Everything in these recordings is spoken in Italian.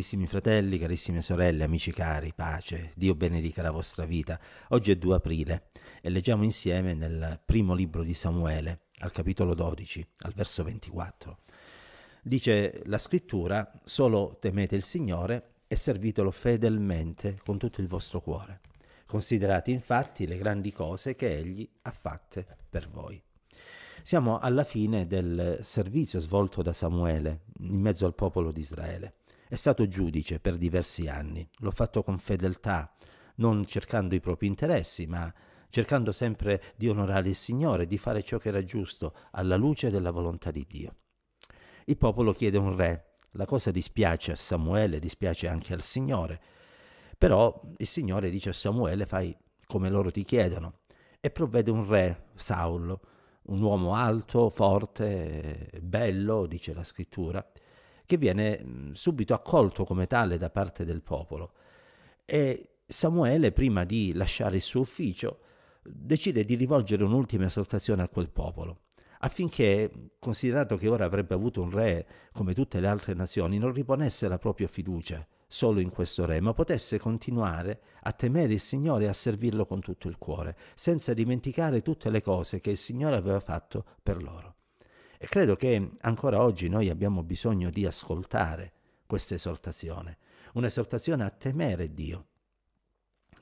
Carissimi fratelli, carissime sorelle, amici cari, pace, Dio benedica la vostra vita. Oggi è 2 aprile e leggiamo insieme nel primo libro di Samuele, al capitolo 12, al verso 24. Dice la scrittura, solo temete il Signore e servitelo fedelmente con tutto il vostro cuore. Considerate infatti le grandi cose che Egli ha fatte per voi. Siamo alla fine del servizio svolto da Samuele in mezzo al popolo di Israele. È stato giudice per diversi anni, l'ho fatto con fedeltà, non cercando i propri interessi, ma cercando sempre di onorare il Signore, di fare ciò che era giusto alla luce della volontà di Dio. Il popolo chiede un re, la cosa dispiace a Samuele, dispiace anche al Signore, però il Signore dice a Samuele fai come loro ti chiedono e provvede un re, Saulo, un uomo alto, forte, bello, dice la scrittura, che viene subito accolto come tale da parte del popolo. E Samuele, prima di lasciare il suo ufficio, decide di rivolgere un'ultima esortazione a quel popolo affinché, considerato che ora avrebbe avuto un re come tutte le altre nazioni, non riponesse la propria fiducia solo in questo re, ma potesse continuare a temere il Signore e a servirlo con tutto il cuore, senza dimenticare tutte le cose che il Signore aveva fatto per loro. E credo che ancora oggi noi abbiamo bisogno di ascoltare questa esortazione, un'esortazione a temere Dio.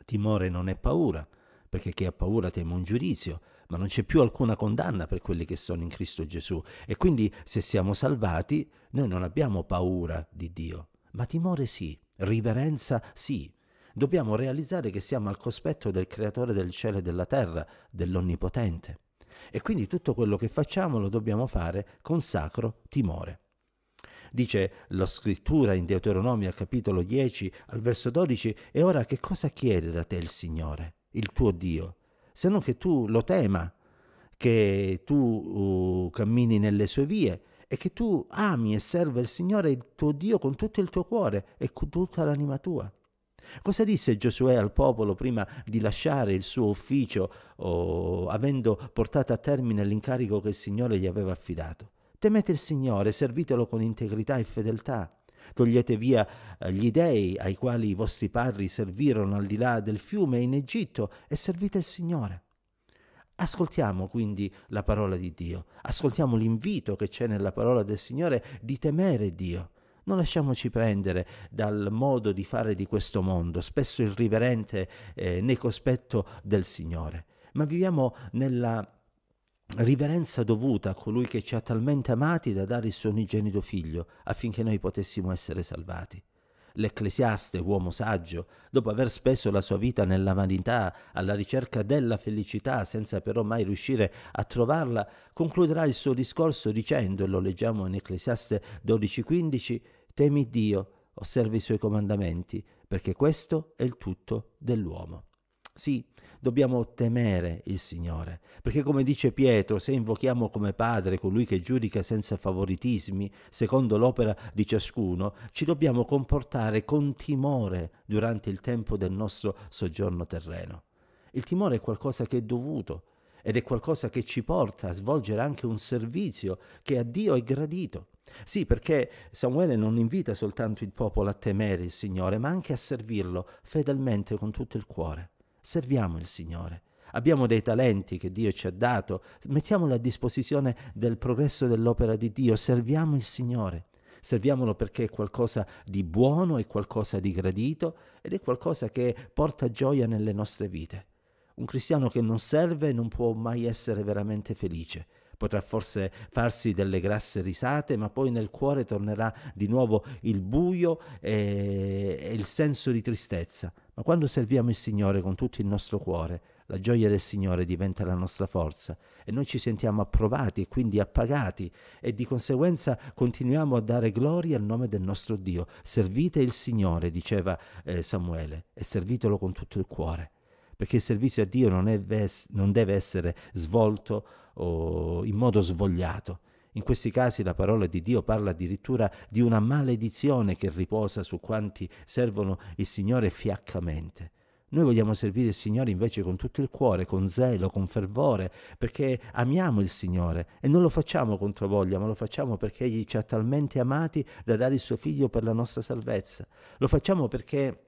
Timore non è paura, perché chi ha paura teme un giudizio, ma non c'è più alcuna condanna per quelli che sono in Cristo Gesù. E quindi se siamo salvati, noi non abbiamo paura di Dio, ma timore sì, riverenza sì. Dobbiamo realizzare che siamo al cospetto del Creatore del cielo e della terra, dell'Onnipotente. E quindi tutto quello che facciamo lo dobbiamo fare con sacro timore. Dice la scrittura in Deuteronomio capitolo 10 al verso 12, e ora che cosa chiede da te il Signore, il tuo Dio, se non che tu lo tema, che tu uh, cammini nelle sue vie e che tu ami e serva il Signore, il tuo Dio, con tutto il tuo cuore e con tutta l'anima tua. Cosa disse Giosuè al popolo prima di lasciare il suo ufficio, oh, avendo portato a termine l'incarico che il Signore gli aveva affidato? Temete il Signore, servitelo con integrità e fedeltà. Togliete via eh, gli dei ai quali i vostri padri servirono al di là del fiume in Egitto e servite il Signore. Ascoltiamo quindi la parola di Dio, ascoltiamo l'invito che c'è nella parola del Signore di temere Dio, non lasciamoci prendere dal modo di fare di questo mondo, spesso irriverente eh, nei cospetto del Signore, ma viviamo nella riverenza dovuta a colui che ci ha talmente amati da dare il suo unigenito figlio affinché noi potessimo essere salvati. L'ecclesiaste, uomo saggio, dopo aver speso la sua vita nella vanità, alla ricerca della felicità, senza però mai riuscire a trovarla, concluderà il suo discorso dicendo, e lo leggiamo in Ecclesiaste 12:15, temi Dio, osservi i suoi comandamenti, perché questo è il tutto dell'uomo. Sì, dobbiamo temere il Signore, perché come dice Pietro, se invochiamo come Padre colui che giudica senza favoritismi, secondo l'opera di ciascuno, ci dobbiamo comportare con timore durante il tempo del nostro soggiorno terreno. Il timore è qualcosa che è dovuto ed è qualcosa che ci porta a svolgere anche un servizio che a Dio è gradito. Sì, perché Samuele non invita soltanto il popolo a temere il Signore, ma anche a servirlo fedelmente con tutto il cuore. Serviamo il Signore. Abbiamo dei talenti che Dio ci ha dato, mettiamoli a disposizione del progresso dell'opera di Dio, serviamo il Signore. Serviamolo perché è qualcosa di buono, è qualcosa di gradito ed è qualcosa che porta gioia nelle nostre vite. Un cristiano che non serve non può mai essere veramente felice Potrà forse farsi delle grasse risate, ma poi nel cuore tornerà di nuovo il buio e, e il senso di tristezza. Ma quando serviamo il Signore con tutto il nostro cuore, la gioia del Signore diventa la nostra forza e noi ci sentiamo approvati e quindi appagati e di conseguenza continuiamo a dare gloria al nome del nostro Dio. Servite il Signore, diceva eh, Samuele, e servitelo con tutto il cuore perché il servizio a Dio non, è, non deve essere svolto oh, in modo svogliato. In questi casi la parola di Dio parla addirittura di una maledizione che riposa su quanti servono il Signore fiaccamente. Noi vogliamo servire il Signore invece con tutto il cuore, con zelo, con fervore, perché amiamo il Signore e non lo facciamo contro voglia, ma lo facciamo perché Egli ci ha talmente amati da dare il suo figlio per la nostra salvezza. Lo facciamo perché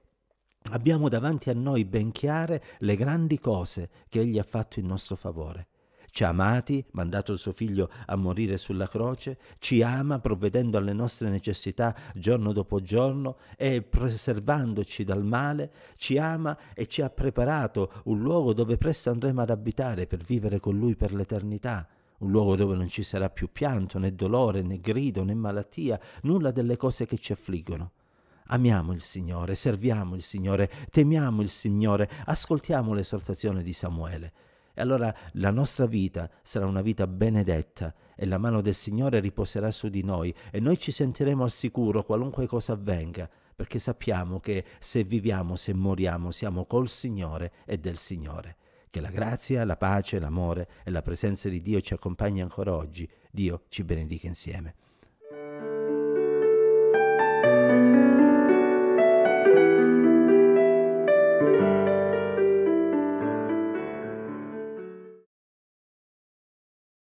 Abbiamo davanti a noi ben chiare le grandi cose che Egli ha fatto in nostro favore. Ci ha amati, mandato il suo figlio a morire sulla croce, ci ama provvedendo alle nostre necessità giorno dopo giorno e preservandoci dal male, ci ama e ci ha preparato un luogo dove presto andremo ad abitare per vivere con lui per l'eternità un luogo dove non ci sarà più pianto, né dolore, né grido, né malattia, nulla delle cose che ci affliggono. Amiamo il Signore, serviamo il Signore, temiamo il Signore, ascoltiamo l'esortazione di Samuele. E allora la nostra vita sarà una vita benedetta e la mano del Signore riposerà su di noi e noi ci sentiremo al sicuro qualunque cosa avvenga, perché sappiamo che se viviamo, se moriamo, siamo col Signore e del Signore. Che la grazia, la pace, l'amore e la presenza di Dio ci accompagni ancora oggi. Dio ci benedica insieme.